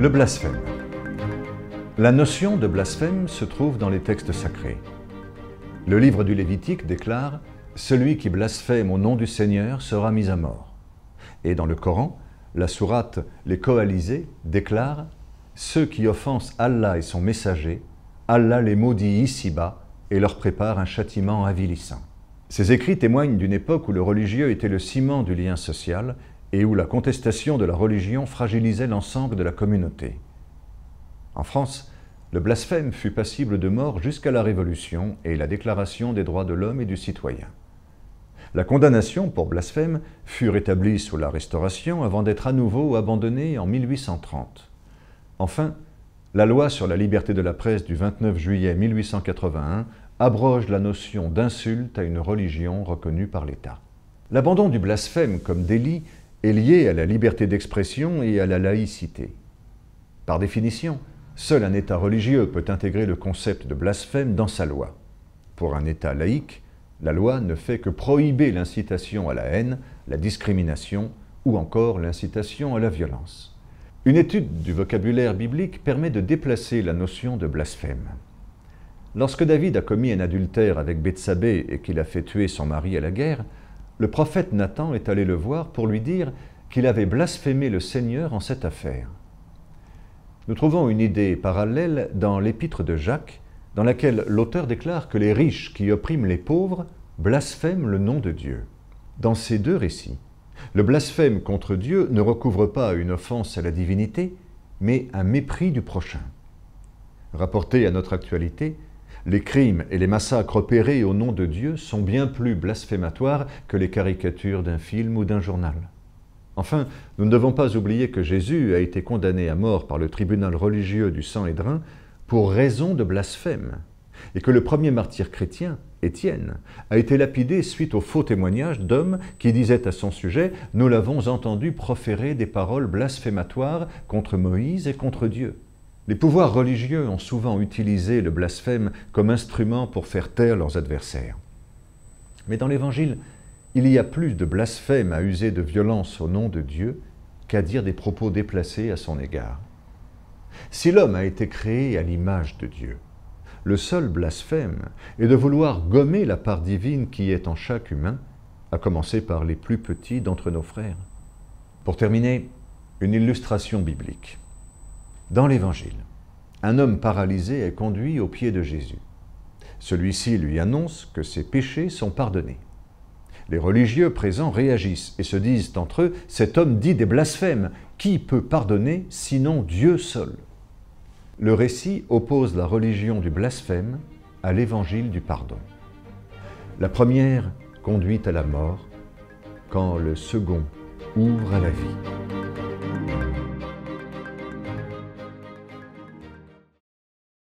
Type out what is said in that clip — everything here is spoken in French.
Le blasphème. La notion de blasphème se trouve dans les textes sacrés. Le livre du Lévitique déclare Celui qui blasphème au nom du Seigneur sera mis à mort. Et dans le Coran, la sourate Les Coalisés déclare Ceux qui offensent Allah et son messager, Allah les maudit ici-bas et leur prépare un châtiment avilissant. Ces écrits témoignent d'une époque où le religieux était le ciment du lien social et où la contestation de la religion fragilisait l'ensemble de la communauté. En France, le blasphème fut passible de mort jusqu'à la Révolution et la Déclaration des droits de l'homme et du citoyen. La condamnation pour blasphème fut rétablie sous la Restauration avant d'être à nouveau abandonnée en 1830. Enfin, la loi sur la liberté de la presse du 29 juillet 1881 abroge la notion d'insulte à une religion reconnue par l'État. L'abandon du blasphème comme délit est lié à la liberté d'expression et à la laïcité. Par définition, seul un État religieux peut intégrer le concept de blasphème dans sa loi. Pour un État laïque, la loi ne fait que prohiber l'incitation à la haine, la discrimination ou encore l'incitation à la violence. Une étude du vocabulaire biblique permet de déplacer la notion de blasphème. Lorsque David a commis un adultère avec Bethsabée et qu'il a fait tuer son mari à la guerre, le prophète Nathan est allé le voir pour lui dire qu'il avait blasphémé le Seigneur en cette affaire. Nous trouvons une idée parallèle dans l'épître de Jacques, dans laquelle l'auteur déclare que les riches qui oppriment les pauvres blasphèment le nom de Dieu. Dans ces deux récits, le blasphème contre Dieu ne recouvre pas une offense à la divinité, mais un mépris du prochain. Rapporté à notre actualité, les crimes et les massacres opérés au nom de Dieu sont bien plus blasphématoires que les caricatures d'un film ou d'un journal. Enfin, nous ne devons pas oublier que Jésus a été condamné à mort par le tribunal religieux du Sanhédrin pour raison de blasphème, et que le premier martyr chrétien, Étienne, a été lapidé suite aux faux témoignages d'hommes qui disaient à son sujet Nous l'avons entendu proférer des paroles blasphématoires contre Moïse et contre Dieu. Les pouvoirs religieux ont souvent utilisé le blasphème comme instrument pour faire taire leurs adversaires. Mais dans l'Évangile, il y a plus de blasphème à user de violence au nom de Dieu qu'à dire des propos déplacés à son égard. Si l'homme a été créé à l'image de Dieu, le seul blasphème est de vouloir gommer la part divine qui est en chaque humain, à commencer par les plus petits d'entre nos frères. Pour terminer, une illustration biblique. Dans l'Évangile, un homme paralysé est conduit aux pieds de Jésus. Celui-ci lui annonce que ses péchés sont pardonnés. Les religieux présents réagissent et se disent entre eux, Cet homme dit des blasphèmes, qui peut pardonner sinon Dieu seul Le récit oppose la religion du blasphème à l'évangile du pardon. La première conduit à la mort, quand le second ouvre à la vie.